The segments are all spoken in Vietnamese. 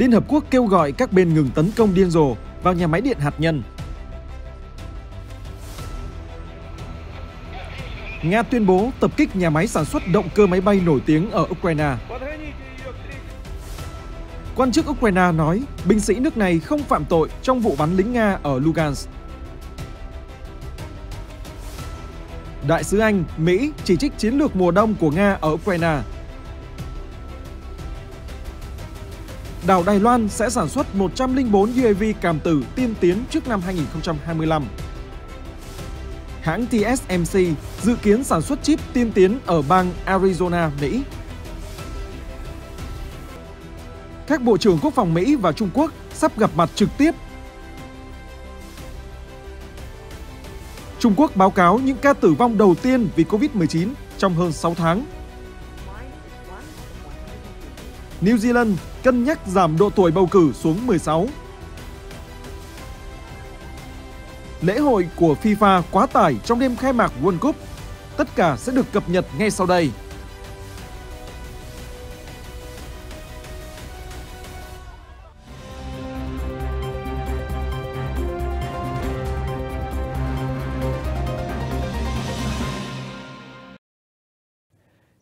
Liên Hợp Quốc kêu gọi các bên ngừng tấn công điên rồ vào nhà máy điện hạt nhân. Nga tuyên bố tập kích nhà máy sản xuất động cơ máy bay nổi tiếng ở Ukraine. Quan chức Ukraine nói binh sĩ nước này không phạm tội trong vụ bắn lính Nga ở Lugansk. Đại sứ Anh, Mỹ chỉ trích chiến lược mùa đông của Nga ở Ukraine đảo Đài Loan sẽ sản xuất 104 UAV cảm tử tiên tiến trước năm 2025. Hãng TSMC dự kiến sản xuất chip tiên tiến ở bang Arizona, Mỹ. Các bộ trưởng quốc phòng Mỹ và Trung Quốc sắp gặp mặt trực tiếp. Trung Quốc báo cáo những ca tử vong đầu tiên vì Covid-19 trong hơn 6 tháng. New Zealand cân nhắc giảm độ tuổi bầu cử xuống 16. Lễ hội của FIFA quá tải trong đêm khai mạc World Cup. Tất cả sẽ được cập nhật ngay sau đây.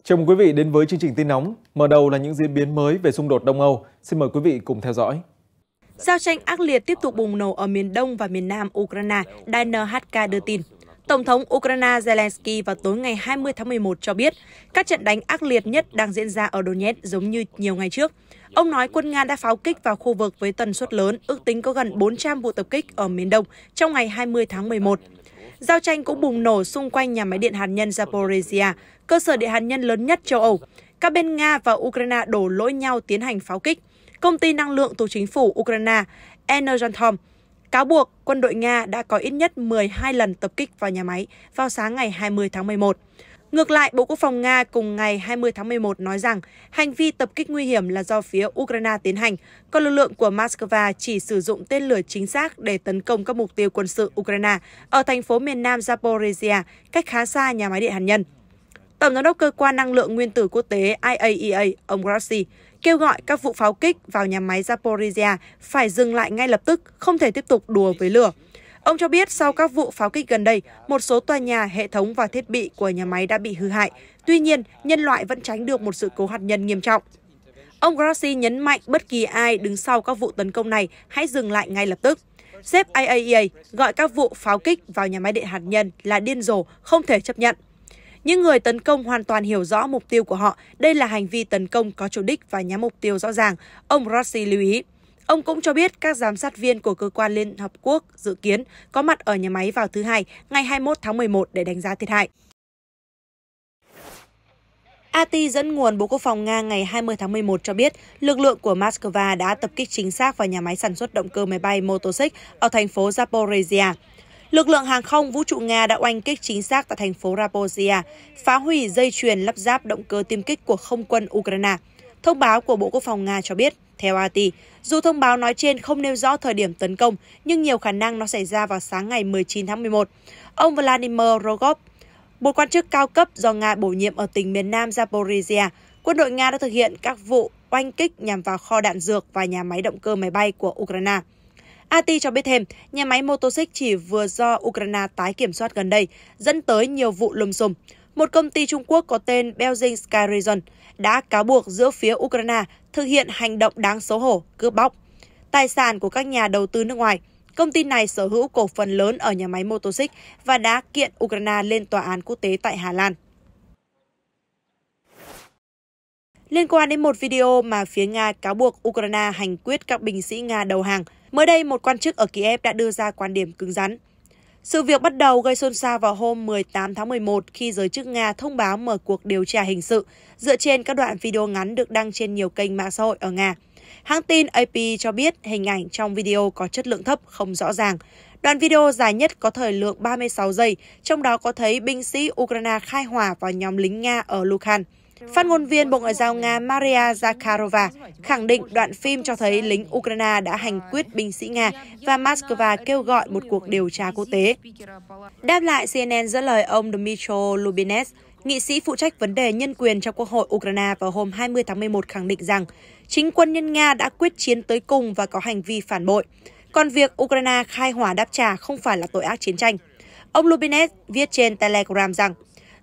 Chào mừng quý vị đến với chương trình tin nóng. Mở đầu là những diễn biến mới về xung đột Đông Âu. Xin mời quý vị cùng theo dõi. Giao tranh ác liệt tiếp tục bùng nổ ở miền Đông và miền Nam Ukraine, Đài DNHK đưa tin. Tổng thống Ukraine Zelensky vào tối ngày 20 tháng 11 cho biết các trận đánh ác liệt nhất đang diễn ra ở Donetsk giống như nhiều ngày trước. Ông nói quân Nga đã pháo kích vào khu vực với tần suất lớn, ước tính có gần 400 vụ tập kích ở miền Đông trong ngày 20 tháng 11. Giao tranh cũng bùng nổ xung quanh nhà máy điện hạt nhân Zaporizhia, cơ sở điện hạt nhân lớn nhất châu Âu. Các bên Nga và Ukraine đổ lỗi nhau tiến hành pháo kích. Công ty năng lượng thuộc chính phủ Ukraine Energontom cáo buộc quân đội Nga đã có ít nhất 12 lần tập kích vào nhà máy vào sáng ngày 20 tháng 11. Ngược lại, Bộ Quốc phòng Nga cùng ngày 20 tháng 11 nói rằng hành vi tập kích nguy hiểm là do phía Ukraine tiến hành, còn lực lượng của Moscow chỉ sử dụng tên lửa chính xác để tấn công các mục tiêu quân sự Ukraine ở thành phố miền nam Zaporizhia, cách khá xa nhà máy điện hạt nhân. Tổng giám đốc cơ quan năng lượng nguyên tử quốc tế IAEA, e ông Grossi, kêu gọi các vụ pháo kích vào nhà máy Zaporizhia phải dừng lại ngay lập tức, không thể tiếp tục đùa với lửa. Ông cho biết sau các vụ pháo kích gần đây, một số tòa nhà, hệ thống và thiết bị của nhà máy đã bị hư hại. Tuy nhiên, nhân loại vẫn tránh được một sự cố hạt nhân nghiêm trọng. Ông Grassi nhấn mạnh bất kỳ ai đứng sau các vụ tấn công này hãy dừng lại ngay lập tức. Sếp IAEA e gọi các vụ pháo kích vào nhà máy điện hạt nhân là điên rồ, không thể chấp nhận. Những người tấn công hoàn toàn hiểu rõ mục tiêu của họ. Đây là hành vi tấn công có chủ đích và nhắm mục tiêu rõ ràng, ông Grassi lưu ý. Ông cũng cho biết các giám sát viên của cơ quan Liên Hợp Quốc dự kiến có mặt ở nhà máy vào thứ Hai, ngày 21 tháng 11 để đánh giá thiệt hại. ATI dẫn nguồn Bộ Quốc phòng Nga ngày 20 tháng 11 cho biết, lực lượng của Moscow đã tập kích chính xác vào nhà máy sản xuất động cơ máy bay Motosik ở thành phố Zaporizhia. Lực lượng hàng không vũ trụ Nga đã oanh kích chính xác tại thành phố Raposia, phá hủy dây chuyền lắp ráp động cơ tiêm kích của không quân Ukraine. Thông báo của Bộ Quốc phòng Nga cho biết, theo AT, dù thông báo nói trên không nêu rõ thời điểm tấn công, nhưng nhiều khả năng nó xảy ra vào sáng ngày 19 tháng 11. Ông Vladimir Rogov, một quan chức cao cấp do Nga bổ nhiệm ở tỉnh miền Nam Zaporizhia, quân đội Nga đã thực hiện các vụ oanh kích nhằm vào kho đạn dược và nhà máy động cơ máy bay của Ukraine. AT cho biết thêm, nhà máy Motosic chỉ vừa do Ukraine tái kiểm soát gần đây, dẫn tới nhiều vụ lùm xùm. Một công ty Trung Quốc có tên Beijing Sky Region đã cáo buộc giữa phía Ukraine thực hiện hành động đáng xấu hổ, cướp bóc. Tài sản của các nhà đầu tư nước ngoài, công ty này sở hữu cổ phần lớn ở nhà máy Motosic và đã kiện Ukraine lên tòa án quốc tế tại Hà Lan. Liên quan đến một video mà phía Nga cáo buộc Ukraine hành quyết các binh sĩ Nga đầu hàng, mới đây một quan chức ở Kiev đã đưa ra quan điểm cứng rắn. Sự việc bắt đầu gây xôn xao vào hôm 18 tháng 11 khi giới chức Nga thông báo mở cuộc điều tra hình sự dựa trên các đoạn video ngắn được đăng trên nhiều kênh mạng xã hội ở Nga. Hãng tin AP cho biết hình ảnh trong video có chất lượng thấp, không rõ ràng. Đoạn video dài nhất có thời lượng 36 giây, trong đó có thấy binh sĩ Ukraine khai hỏa vào nhóm lính Nga ở Lukan. Phát ngôn viên Bộ Ngoại giao Nga Maria Zakharova khẳng định đoạn phim cho thấy lính Ukraine đã hành quyết binh sĩ Nga và Moscow kêu gọi một cuộc điều tra quốc tế. Đáp lại, CNN dẫn lời ông Dmitry Lubinets, nghị sĩ phụ trách vấn đề nhân quyền trong Quốc hội Ukraine vào hôm 20 tháng 11 khẳng định rằng chính quân nhân Nga đã quyết chiến tới cùng và có hành vi phản bội. Còn việc Ukraine khai hỏa đáp trả không phải là tội ác chiến tranh. Ông Lubinets viết trên Telegram rằng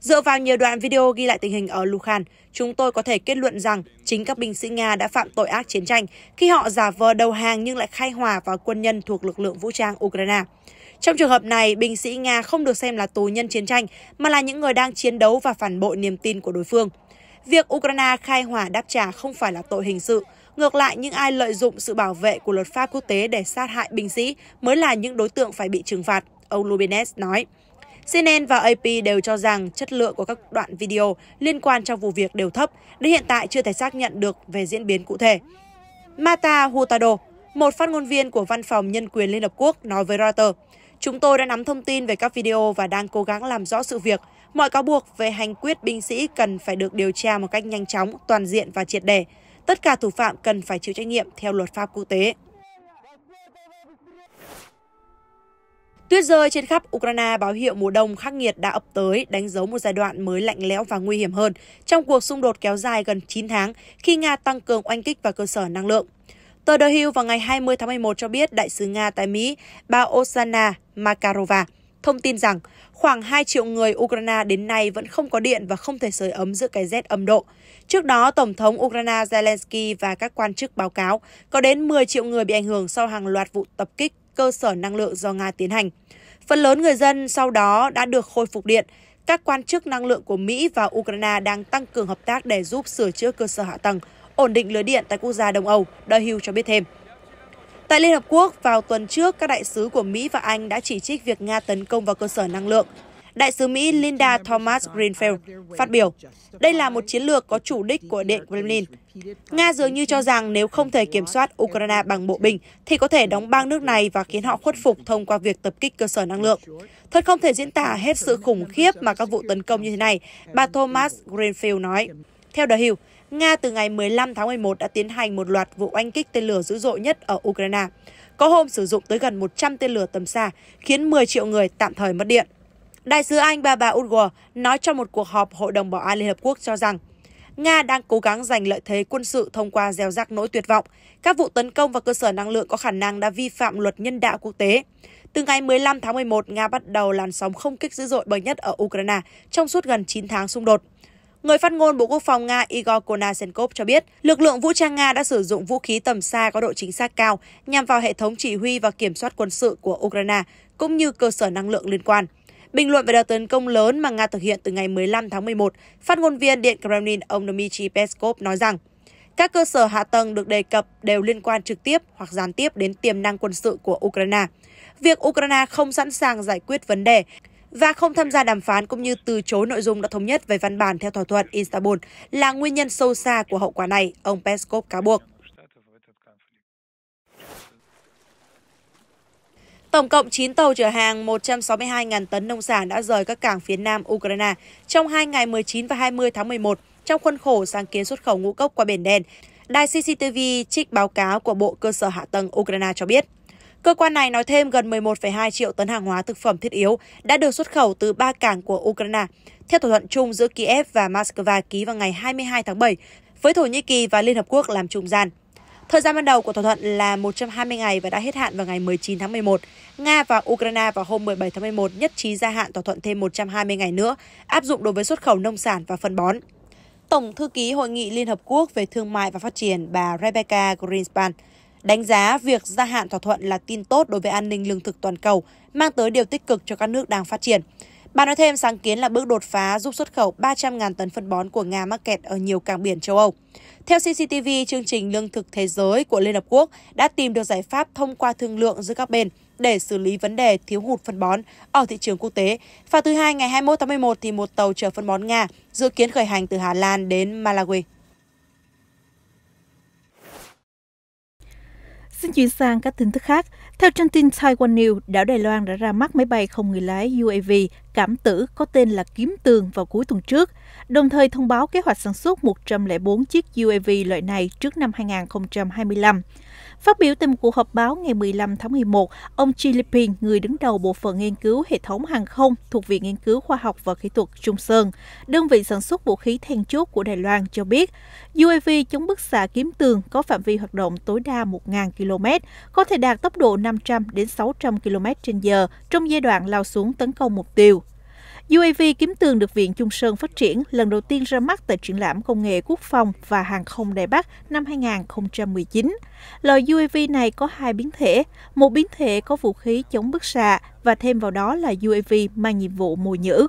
Dựa vào nhiều đoạn video ghi lại tình hình ở Lukan, chúng tôi có thể kết luận rằng chính các binh sĩ Nga đã phạm tội ác chiến tranh khi họ giả vờ đầu hàng nhưng lại khai hòa vào quân nhân thuộc lực lượng vũ trang Ukraine. Trong trường hợp này, binh sĩ Nga không được xem là tù nhân chiến tranh mà là những người đang chiến đấu và phản bội niềm tin của đối phương. Việc Ukraine khai hỏa đáp trả không phải là tội hình sự. Ngược lại, những ai lợi dụng sự bảo vệ của luật pháp quốc tế để sát hại binh sĩ mới là những đối tượng phải bị trừng phạt, ông Lubinets nói. CNN và AP đều cho rằng chất lượng của các đoạn video liên quan trong vụ việc đều thấp, đến hiện tại chưa thể xác nhận được về diễn biến cụ thể. Mata Hurtado, một phát ngôn viên của Văn phòng Nhân quyền Liên Hợp Quốc nói với Reuters, Chúng tôi đã nắm thông tin về các video và đang cố gắng làm rõ sự việc. Mọi cáo buộc về hành quyết binh sĩ cần phải được điều tra một cách nhanh chóng, toàn diện và triệt đề. Tất cả thủ phạm cần phải chịu trách nhiệm theo luật pháp quốc tế. Tuyết rơi trên khắp Ukraine báo hiệu mùa đông khắc nghiệt đã ập tới, đánh dấu một giai đoạn mới lạnh lẽo và nguy hiểm hơn trong cuộc xung đột kéo dài gần 9 tháng khi Nga tăng cường oanh kích vào cơ sở năng lượng. Tờ The Hill vào ngày 20 tháng 11 cho biết đại sứ Nga tại Mỹ, bà Oksana Makarova, thông tin rằng khoảng 2 triệu người Ukraine đến nay vẫn không có điện và không thể sưởi ấm giữa cái rét âm độ. Trước đó, Tổng thống Ukraine Zelensky và các quan chức báo cáo có đến 10 triệu người bị ảnh hưởng sau hàng loạt vụ tập kích cơ sở năng lượng do Nga tiến hành. Phần lớn người dân sau đó đã được khôi phục điện. Các quan chức năng lượng của Mỹ và Ukraine đang tăng cường hợp tác để giúp sửa chữa cơ sở hạ tầng, ổn định lưới điện tại quốc gia Đông Âu, Dohill cho biết thêm. Tại Liên Hợp Quốc, vào tuần trước, các đại sứ của Mỹ và Anh đã chỉ trích việc Nga tấn công vào cơ sở năng lượng Đại sứ Mỹ Linda Thomas Greenfield phát biểu, đây là một chiến lược có chủ đích của Điện Kremlin. Nga dường như cho rằng nếu không thể kiểm soát Ukraine bằng bộ binh, thì có thể đóng băng nước này và khiến họ khuất phục thông qua việc tập kích cơ sở năng lượng. Thật không thể diễn tả hết sự khủng khiếp mà các vụ tấn công như thế này, bà Thomas Greenfield nói. Theo The Hill, Nga từ ngày 15 tháng 11 đã tiến hành một loạt vụ oanh kích tên lửa dữ dội nhất ở Ukraine. Có hôm sử dụng tới gần 100 tên lửa tầm xa, khiến 10 triệu người tạm thời mất điện. Đại sứ Anh bà bà Ungo nói trong một cuộc họp Hội đồng Bảo an Liên Hợp Quốc cho rằng Nga đang cố gắng giành lợi thế quân sự thông qua gieo rắc nỗi tuyệt vọng. Các vụ tấn công vào cơ sở năng lượng có khả năng đã vi phạm luật nhân đạo quốc tế. Từ ngày 15 tháng 11, Nga bắt đầu làn sóng không kích dữ dội bậc nhất ở Ukraine trong suốt gần 9 tháng xung đột. Người phát ngôn Bộ Quốc phòng Nga Igor Konashenkov cho biết, lực lượng vũ trang Nga đã sử dụng vũ khí tầm xa có độ chính xác cao nhằm vào hệ thống chỉ huy và kiểm soát quân sự của Ukraine, cũng như cơ sở năng lượng liên quan. Bình luận về đợt tấn công lớn mà Nga thực hiện từ ngày 15 tháng 11, phát ngôn viên Điện Kremlin ông Dmitry Peskov nói rằng các cơ sở hạ tầng được đề cập đều liên quan trực tiếp hoặc gián tiếp đến tiềm năng quân sự của Ukraine. Việc Ukraine không sẵn sàng giải quyết vấn đề và không tham gia đàm phán cũng như từ chối nội dung đã thống nhất về văn bản theo thỏa thuận Istanbul là nguyên nhân sâu xa của hậu quả này, ông Peskov cáo buộc. Tổng cộng 9 tàu chở hàng 162.000 tấn nông sản đã rời các cảng phía nam Ukraine trong hai ngày 19 và 20 tháng 11 trong khuôn khổ sáng kiến xuất khẩu ngũ cốc qua Biển Đen. Đài CCTV trích báo cáo của Bộ Cơ sở Hạ tầng Ukraine cho biết. Cơ quan này nói thêm gần 11,2 triệu tấn hàng hóa thực phẩm thiết yếu đã được xuất khẩu từ ba cảng của Ukraine, theo thỏa thuận chung giữa Kiev và Moscow ký vào ngày 22 tháng 7, với Thổ Nhĩ Kỳ và Liên Hợp Quốc làm trung gian. Thời gian ban đầu của thỏa thuận là 120 ngày và đã hết hạn vào ngày 19 tháng 11. Nga và Ukraine vào hôm 17 tháng 11 nhất trí gia hạn thỏa thuận thêm 120 ngày nữa, áp dụng đối với xuất khẩu nông sản và phân bón. Tổng thư ký Hội nghị Liên Hợp Quốc về Thương mại và Phát triển bà Rebecca Greenspan đánh giá việc gia hạn thỏa thuận là tin tốt đối với an ninh lương thực toàn cầu, mang tới điều tích cực cho các nước đang phát triển. Bà nói thêm sáng kiến là bước đột phá giúp xuất khẩu 300.000 tấn phân bón của Nga mắc kẹt ở nhiều cảng biển châu Âu. Theo CCTV, chương trình Lương thực Thế giới của Liên Hợp Quốc đã tìm được giải pháp thông qua thương lượng giữa các bên để xử lý vấn đề thiếu hụt phân bón ở thị trường quốc tế. và thứ Hai ngày 21 tháng 11, thì một tàu chở phân bón Nga dự kiến khởi hành từ Hà Lan đến Malawi. Xin chuyển sang các tin tức khác. Theo trang tin Taiwan News, đảo Đài Loan đã ra mắt máy bay không người lái UAV cảm tử có tên là Kiếm Tường vào cuối tuần trước, đồng thời thông báo kế hoạch sản xuất 104 chiếc UAV loại này trước năm 2025. Phát biểu tại một cuộc họp báo ngày 15 tháng 11, ông Philippines, người đứng đầu bộ phận nghiên cứu hệ thống hàng không thuộc Viện Nghiên cứu Khoa học và Kỹ thuật Trung Sơn, đơn vị sản xuất vũ khí then chốt của Đài Loan cho biết, UAV chống bức xạ kiếm tường có phạm vi hoạt động tối đa 1.000 km, có thể đạt tốc độ 500 đến 600 km/h trong giai đoạn lao xuống tấn công mục tiêu. UAV kiếm tường được Viện Trung Sơn phát triển lần đầu tiên ra mắt tại triển lãm công nghệ quốc phòng và hàng không Đài Bắc năm 2019. Loại UAV này có hai biến thể, một biến thể có vũ khí chống bức xạ và thêm vào đó là UAV mang nhiệm vụ mồi nhữ.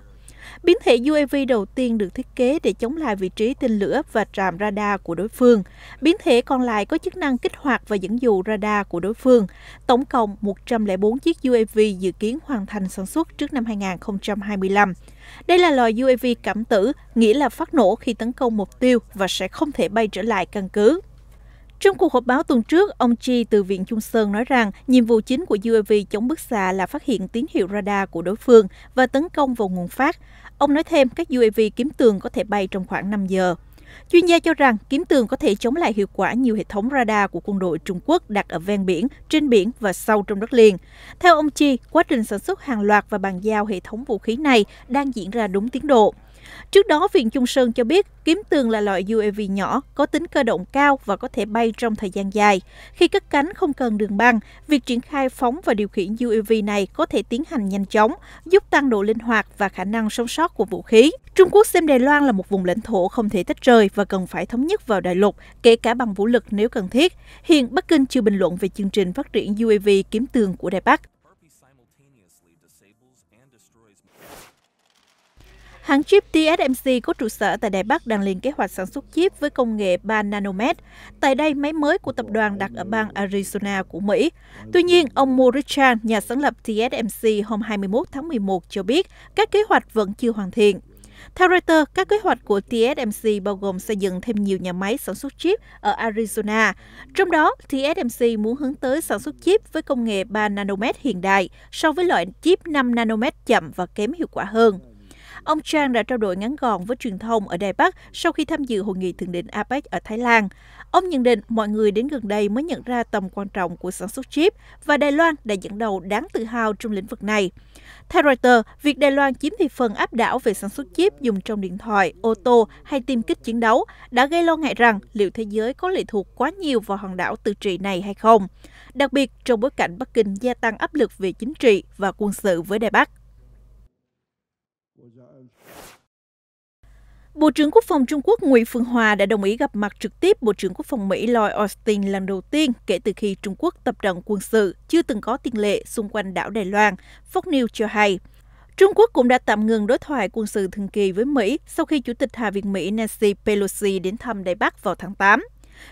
Biến thể UAV đầu tiên được thiết kế để chống lại vị trí tên lửa và trạm radar của đối phương. Biến thể còn lại có chức năng kích hoạt và dẫn dụ radar của đối phương. Tổng cộng 104 chiếc UAV dự kiến hoàn thành sản xuất trước năm 2025. Đây là loại UAV cảm tử, nghĩa là phát nổ khi tấn công mục tiêu và sẽ không thể bay trở lại căn cứ. Trong cuộc họp báo tuần trước, ông Chi từ Viện Trung Sơn nói rằng nhiệm vụ chính của UAV chống bức xạ là phát hiện tín hiệu radar của đối phương và tấn công vào nguồn phát. Ông nói thêm các UAV kiếm tường có thể bay trong khoảng 5 giờ. Chuyên gia cho rằng kiếm tường có thể chống lại hiệu quả nhiều hệ thống radar của quân đội Trung Quốc đặt ở ven biển, trên biển và sâu trong đất liền. Theo ông Chi, quá trình sản xuất hàng loạt và bàn giao hệ thống vũ khí này đang diễn ra đúng tiến độ. Trước đó, Viện Trung Sơn cho biết kiếm tường là loại UAV nhỏ, có tính cơ động cao và có thể bay trong thời gian dài. Khi cất cánh không cần đường băng, việc triển khai phóng và điều khiển UAV này có thể tiến hành nhanh chóng, giúp tăng độ linh hoạt và khả năng sống sót của vũ khí. Trung Quốc xem Đài Loan là một vùng lãnh thổ không thể tách rời và cần phải thống nhất vào đại lục, kể cả bằng vũ lực nếu cần thiết. Hiện Bắc Kinh chưa bình luận về chương trình phát triển UAV kiếm tường của Đài Bắc. Hãng chip TSMC có trụ sở tại Đài Bắc đang lên kế hoạch sản xuất chip với công nghệ 3 nanomet. Tại đây, máy mới của tập đoàn đặt ở bang Arizona của Mỹ. Tuy nhiên, ông Mo Richard, nhà sáng lập TSMC hôm 21 tháng 11 cho biết các kế hoạch vẫn chưa hoàn thiện. Theo Reuters, các kế hoạch của TSMC bao gồm xây dựng thêm nhiều nhà máy sản xuất chip ở Arizona. Trong đó, TSMC muốn hướng tới sản xuất chip với công nghệ 3 nanomet hiện đại so với loại chip 5 nanomet chậm và kém hiệu quả hơn. Ông Chang đã trao đổi ngắn gọn với truyền thông ở Đài Bắc sau khi tham dự hội nghị thượng đỉnh APEC ở Thái Lan. Ông nhận định mọi người đến gần đây mới nhận ra tầm quan trọng của sản xuất chip và Đài Loan đã dẫn đầu đáng tự hào trong lĩnh vực này. Theo Reuters, việc Đài Loan chiếm thị phần áp đảo về sản xuất chip dùng trong điện thoại, ô tô hay tiêm kích chiến đấu đã gây lo ngại rằng liệu thế giới có lệ thuộc quá nhiều vào hòn đảo tự trị này hay không, đặc biệt trong bối cảnh Bắc Kinh gia tăng áp lực về chính trị và quân sự với Đài Bắc. Bộ trưởng Quốc phòng Trung Quốc Ngụy Phương Hòa đã đồng ý gặp mặt trực tiếp Bộ trưởng Quốc phòng Mỹ Lloyd Austin lần đầu tiên kể từ khi Trung Quốc tập trận quân sự chưa từng có tiền lệ xung quanh đảo Đài Loan, Fox News cho hay. Trung Quốc cũng đã tạm ngừng đối thoại quân sự thường kỳ với Mỹ sau khi Chủ tịch Hạ viện Mỹ Nancy Pelosi đến thăm Đài Bắc vào tháng 8.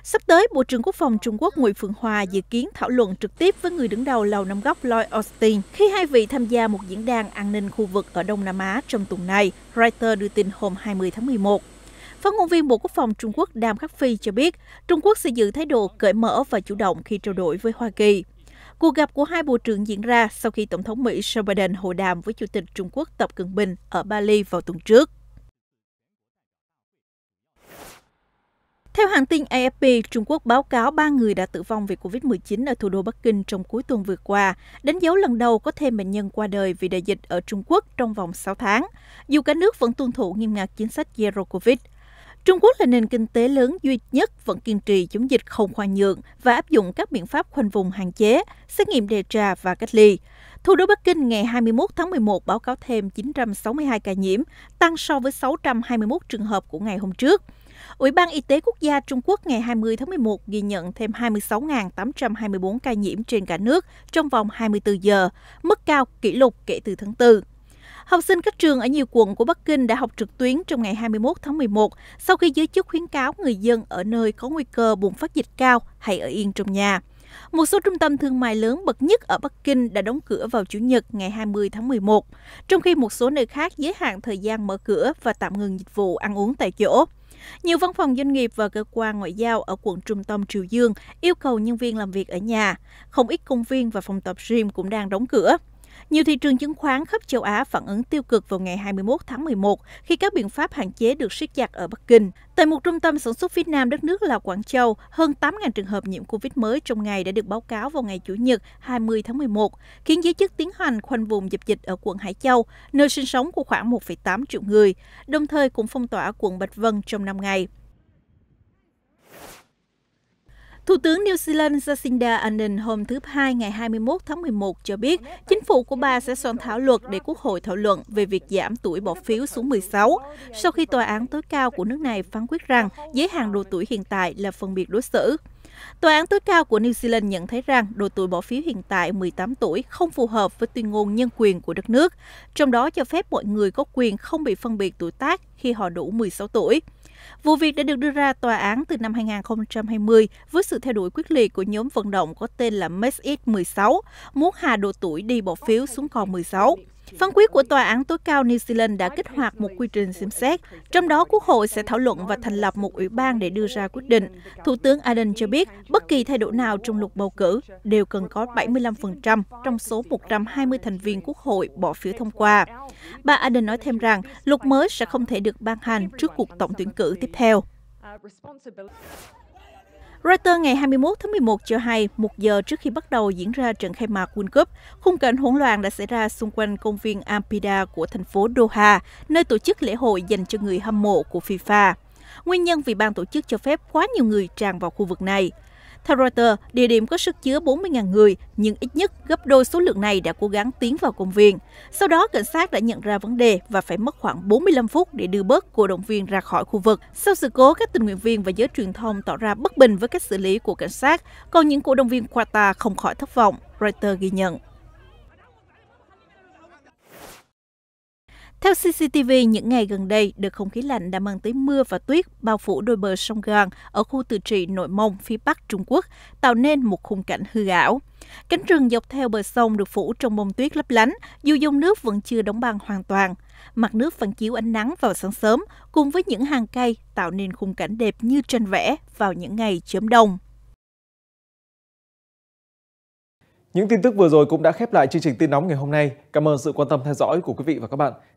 Sắp tới, Bộ trưởng Quốc phòng Trung Quốc Nguyễn Phượng Hòa dự kiến thảo luận trực tiếp với người đứng đầu Lầu Năm Góc Lloyd Austin khi hai vị tham gia một diễn đàn an ninh khu vực ở Đông Nam Á trong tuần này, Reuters đưa tin hôm 20 tháng 11. Phát ngôn viên Bộ Quốc phòng Trung Quốc Đàm Khắc Phi cho biết, Trung Quốc sẽ giữ thái độ cởi mở và chủ động khi trao đổi với Hoa Kỳ. Cuộc gặp của hai bộ trưởng diễn ra sau khi Tổng thống Mỹ Joe Biden hội đàm với Chủ tịch Trung Quốc Tập Cận Bình ở Bali vào tuần trước. Theo hãng tin AFP, Trung Quốc báo cáo 3 người đã tử vong vì COVID-19 ở thủ đô Bắc Kinh trong cuối tuần vừa qua, đánh dấu lần đầu có thêm bệnh nhân qua đời vì đại dịch ở Trung Quốc trong vòng 6 tháng, dù cả nước vẫn tuân thủ nghiêm ngặt chính sách Zero Covid. Trung Quốc là nền kinh tế lớn duy nhất vẫn kiên trì chống dịch không khoan nhượng và áp dụng các biện pháp khoanh vùng hạn chế, xét nghiệm đề trà và cách ly. Thủ đô Bắc Kinh ngày 21 tháng 11 báo cáo thêm 962 ca nhiễm, tăng so với 621 trường hợp của ngày hôm trước. Ủy ban Y tế Quốc gia Trung Quốc ngày 20 tháng 11 ghi nhận thêm 26.824 ca nhiễm trên cả nước trong vòng 24 giờ, mức cao kỷ lục kể từ tháng 4. Học sinh các trường ở nhiều quận của Bắc Kinh đã học trực tuyến trong ngày 21 tháng 11 sau khi giới chức khuyến cáo người dân ở nơi có nguy cơ bùng phát dịch cao hãy ở yên trong nhà. Một số trung tâm thương mại lớn bậc nhất ở Bắc Kinh đã đóng cửa vào Chủ nhật ngày 20 tháng 11, trong khi một số nơi khác giới hạn thời gian mở cửa và tạm ngừng dịch vụ ăn uống tại chỗ. Nhiều văn phòng doanh nghiệp và cơ quan ngoại giao ở quận trung tâm Triều Dương yêu cầu nhân viên làm việc ở nhà. Không ít công viên và phòng tập gym cũng đang đóng cửa. Nhiều thị trường chứng khoán khắp châu Á phản ứng tiêu cực vào ngày 21 tháng 11 khi các biện pháp hạn chế được siết chặt ở Bắc Kinh. Tại một trung tâm sản xuất phía Nam đất nước là Quảng Châu, hơn 8.000 trường hợp nhiễm COVID mới trong ngày đã được báo cáo vào ngày Chủ nhật 20 tháng 11, khiến giới chức tiến hành khoanh vùng dập dịch ở quận Hải Châu, nơi sinh sống của khoảng 1,8 triệu người, đồng thời cũng phong tỏa quận Bạch Vân trong 5 ngày. Thủ tướng New Zealand Jacinda Ardern hôm thứ Hai ngày 21 tháng 11 cho biết chính phủ của bà sẽ soạn thảo luật để Quốc hội thảo luận về việc giảm tuổi bỏ phiếu xuống 16, sau khi tòa án tối cao của nước này phán quyết rằng giới hạn độ tuổi hiện tại là phân biệt đối xử. Tòa án tối cao của New Zealand nhận thấy rằng độ tuổi bỏ phiếu hiện tại 18 tuổi không phù hợp với tuyên ngôn nhân quyền của đất nước, trong đó cho phép mọi người có quyền không bị phân biệt tuổi tác khi họ đủ 16 tuổi. Vụ việc đã được đưa ra tòa án từ năm 2020 với sự theo đuổi quyết liệt của nhóm vận động có tên là Make 16, muốn hạ độ tuổi đi bỏ phiếu xuống còn 16. Phán quyết của Tòa án tối cao New Zealand đã kích hoạt một quy trình xem xét, trong đó Quốc hội sẽ thảo luận và thành lập một ủy ban để đưa ra quyết định. Thủ tướng Ardern cho biết bất kỳ thay đổi nào trong luật bầu cử đều cần có 75% trong số 120 thành viên Quốc hội bỏ phiếu thông qua. Bà Ardern nói thêm rằng luật mới sẽ không thể được ban hành trước cuộc tổng tuyển cử tiếp theo. Reuters ngày 21 tháng 11 cho hay, một giờ trước khi bắt đầu diễn ra trận khai mạc World Cup, khung cảnh hỗn loạn đã xảy ra xung quanh công viên Ampida của thành phố Doha, nơi tổ chức lễ hội dành cho người hâm mộ của FIFA. Nguyên nhân vì ban tổ chức cho phép quá nhiều người tràn vào khu vực này. Theo Reuters, địa điểm có sức chứa 40.000 người, nhưng ít nhất gấp đôi số lượng này đã cố gắng tiến vào công viên. Sau đó, cảnh sát đã nhận ra vấn đề và phải mất khoảng 45 phút để đưa bớt cổ động viên ra khỏi khu vực. Sau sự cố, các tình nguyện viên và giới truyền thông tỏ ra bất bình với cách xử lý của cảnh sát, còn những cổ động viên Qatar không khỏi thất vọng, Reuters ghi nhận. Theo CCTV, những ngày gần đây, đợt không khí lạnh đã mang tới mưa và tuyết bao phủ đôi bờ sông Gàng ở khu tự trị Nội Mông phía Bắc Trung Quốc, tạo nên một khung cảnh hư ảo. Cánh rừng dọc theo bờ sông được phủ trong bông tuyết lấp lánh, dù dung nước vẫn chưa đóng băng hoàn toàn. Mặt nước phản chiếu ánh nắng vào sáng sớm, cùng với những hàng cây tạo nên khung cảnh đẹp như tranh vẽ vào những ngày chớm đông. Những tin tức vừa rồi cũng đã khép lại chương trình tin nóng ngày hôm nay. Cảm ơn sự quan tâm theo dõi của quý vị và các bạn.